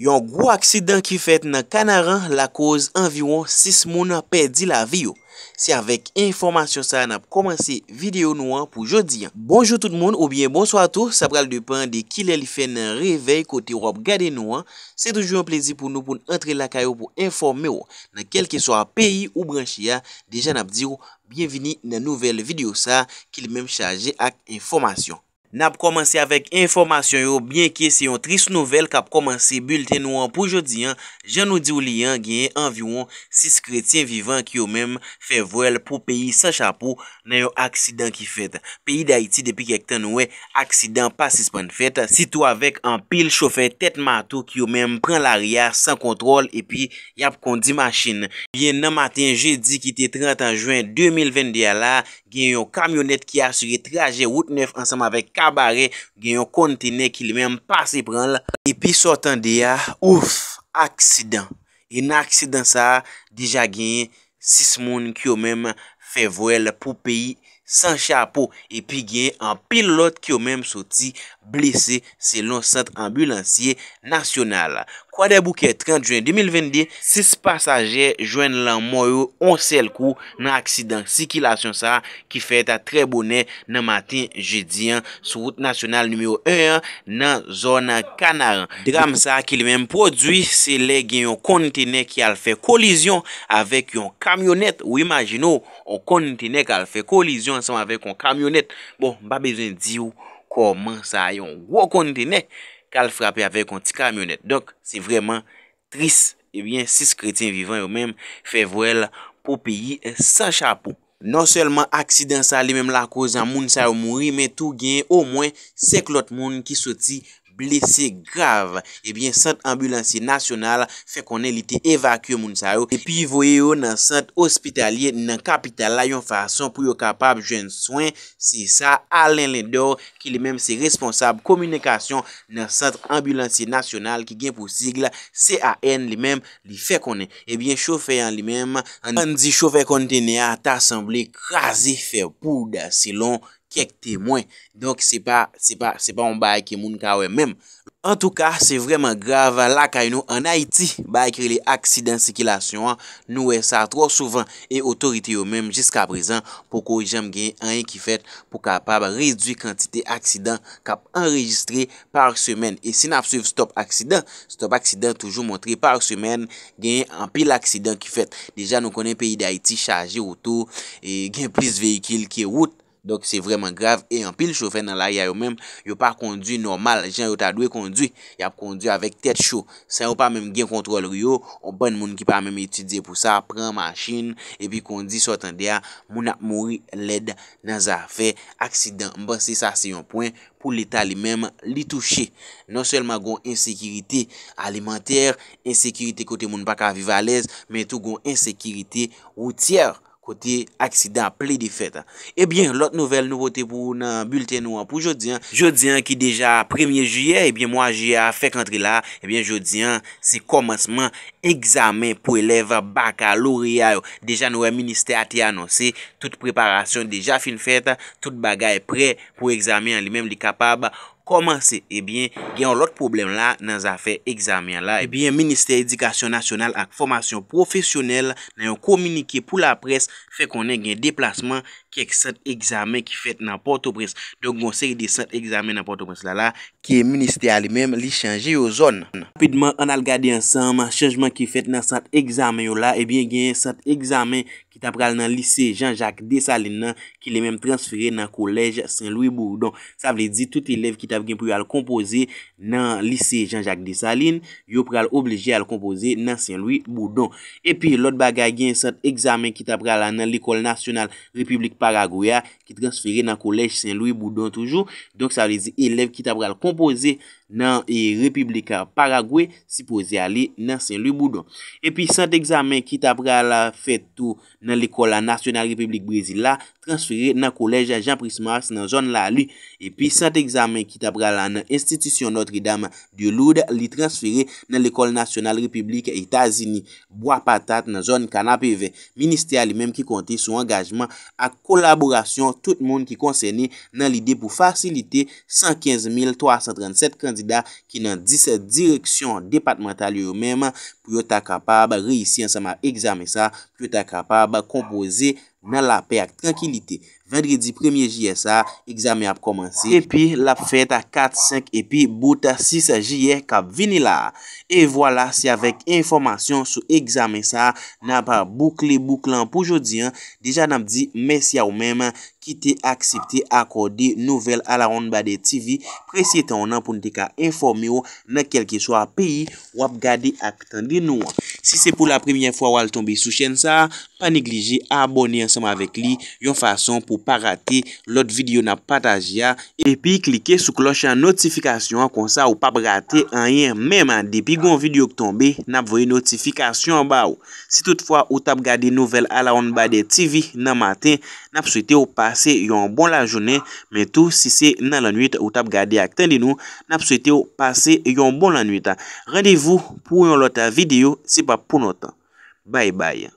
Yon gwo aksidan ki fet nan kanaran la koz anviyon 6 moun apè di la viyo. Se avèk informasyon sa nan ap komanse videyo nou an pou jodi. Bonjou tout moun ou bien bonsoyato, sa pral depan de ki lè li fè nan revey kote ou ap gade nou an. Se toujou an plezi pou nou pou n'entre la kayo pou informe ou nan kelke so a peyi ou branche ya, deja nan ap diyo, bienvini nan nouvel videyo sa ki lè mèm chaje ak informasyon. N ap komanse avèk informasyon yo, byen ke se yon tris nouvel k ap komanse bulte nou an pou jodi an, jan nou di ou li an, gen yon anvyon sis kretien vivan ki yo mem fe vwel pou peyi san chapou nan yon aksidan ki fet. Peyi da iti depi kek tan nou e, aksidan pasispan fet, sitou avèk an pil chofen tet matou ki yo mem pran l'ariyar san kontrol, epi yon ap kondi maschin. Bien nan maten jeudi ki te 30 an juen 2020 di ala, gen yon kamyonet ki a suri traje wout 9 ansam avèk Kabare gen yon kontene ki li menm pase pran la. Epi sotan de ya, ouf, aksidan. En aksidan sa, deja gen 6 moun ki yo menm fe vwel pou peyi san chapo. Epi gen yon pilot ki yo menm soti blese se lon sent ambulansye nasyonal la. Kwa debouke 30 juen 2022, 6 pasaje jwen lan mwoyo on sel kou nan aksidansikilasyon sa ki fete a treboune nan matin je diyan sou vout nasyonal nimeyo 1 nan zona kanaran. Dram sa ki li menm prodwi se le gen yon kontine ki al fe kolizyon avek yon kamyonet ou imagino yon kontine ki al fe kolizyon ansem avek yon kamyonet. Bon, ba bezwen di ou. Koman sa yon wakonde ne, kal frapi avek yon ti kamyonet. Dok, se vreman tris, ebyen 6 kretin vivan yon menm fevwel pou peyi san chapou. Non selman aksidansa li menm la kozyan moun sa yon mouri, menm tou gen yon moun se klot moun ki soti moun. Blese grav, ebyen, eh sent ambulansi nasyonal fe konen li te evakyo moun sa yo. Epyi voye yo nan sent ospitalye nan kapital la yon fason pou yo kapab jen soyn. Si sa, alen lendo ki li menm se responsab komunikasyon nan sent ambulansi nasyonal ki gen pou sigla C.A.N. li menm li fe konen. Ebyen, chofeyan li menm, an di chofey kontene a ta asemble krasi fe pou da silon. Kek temwen. Donk se pa, se pa, se pa on bay ki moun kawen menm. An tou ka, se vreman grav la kay nou an Haiti. Bay ki li aksidan sikilasyon an nou we sa tro souvan. E otorite yo menm jiska prezan. Poko i jem gen an ye ki fet pou kapab a ridwi kantite aksidan kap enregistre par semen. E si nap suif stop aksidan, stop aksidan toujou montre par semen gen an pil aksidan ki fet. Deja nou konen peyi de Haiti chaje ou tou. E gen plis veyikil ki e wout. Donk se vreman grav e an pil choufe nan la ya yo menm yo pa kondi normal jen yo ta dwe kondi Ya kondi avek tet chou se yo pa menm gen kontrol yo O ban moun ki pa menm etide pou sa pran masin epi kondi sotan de a moun ap mouri led nan zafè Aksidan mbansi sa se yon poen pou lita li menm li touche Non selman goun insekiriti alimenter, insekiriti kote moun pa ka viva lez Men tou goun insekiriti routier Ou te aksidan ple de fete. Ebyen, eh lot nouvel nouvote pou nan bulte nou an pou jodian. Jodian ki deja premye juye. Ebyen, mwa juye a fek antre la. Ebyen, jodian se komanseman examen pou eleve baka, louria. Deja nouwe minister a te anonsi. Tout preparasyon deja fin fete. Tout bagay pre pou examen li menm li kapab. Koman se? Ebyen, gen yon lot problem la nan zafè examen la. Ebyen, Ministèr Édikasyon Nasyonal ak Formasyon Profesyonel nan yon kominike pou la pres, fe konen gen déplasman kek sat examen ki fet nan Port-au-Presse. Donk monsèk de sat examen nan Port-au-Presse la la, ke Ministèr alimèm li chanje yo zon. Rapidman, an al gade yon sanman, chanjman ki fet nan sat examen yo la, ebyen gen sat examen Ta pral nan lise Jean-Jacques Desalines nan ki le menm transfere nan kolej Saint-Louis-Bourdon. Sa vle di tout elev ki ta vgen pou yo al kompoze nan lise Jean-Jacques Desalines. Yo pral oblije al kompoze nan Saint-Louis-Bourdon. E pi lot baga gen sent examen ki ta pral nan l'Ecole Nationale Republique Paraguay. Ki transfere nan kolej Saint-Louis-Bourdon toujou. Donk sa vle di elev ki ta pral kompoze nan lise Jean-Jacques Desalines. nan e Republika Paraguay si pose a li nan Saint-Louis-Boudon. Epi, sante examen ki tabra la fetou nan L'Ecole Nationale Republique Brésil la, transfere nan Kolej Jean-Price-Mars nan zon la li. Epi, sante examen ki tabra la nan Institution Notre-Dame du Lourdes li transfere nan L'Ecole Nationale Republique Etasie ni Bois-Patate nan zon Kanapéve. Ministère li mèm ki konti sou engagement ak kolaborasyon tout moun ki konsene nan li de pou fasilite 115.337 kanzi ki nan dise direksyon departemental yo menman Pyo ta kapab reisyen sa ma egzame sa. Pyo ta kapab kompoze nan la pe ak tranquilite. Vendredi premye jye sa, egzame ap komanse. Epi la pfe ta 4, 5 epi bouta 6 jye ka vini la. E vwala se avek informasyon sou egzame sa nan pa boukle bouklan pou jodi. Deja nan pdi mesya ou menman ki te aksepte akode nouvel ala ronde ba de TV. Presye ton nan pou nte ka informe ou nan kelke so a peyi wap gade ak tendi. Nou, si se pou la premye fwa wale tombe sou chen sa, pa neglije abone ansama vek li yon fason pou pa rate lout videyo na patajia. E pi klike sou kloche an notifikasyon kon sa ou pa prate an yen menman depi gon videyo k tombe na vwe notifikasyon ba ou. Si tout fwa ou tap gade nouvel ala on ba de TV nan maten. Nap souyte ou pase yon bon la jounen. Men tou, si se nan lanuit ou tap gade akten din nou. Nap souyte ou pase yon bon lanuit. Radevou pou yon lota video. Si pa pou notan. Bay bay.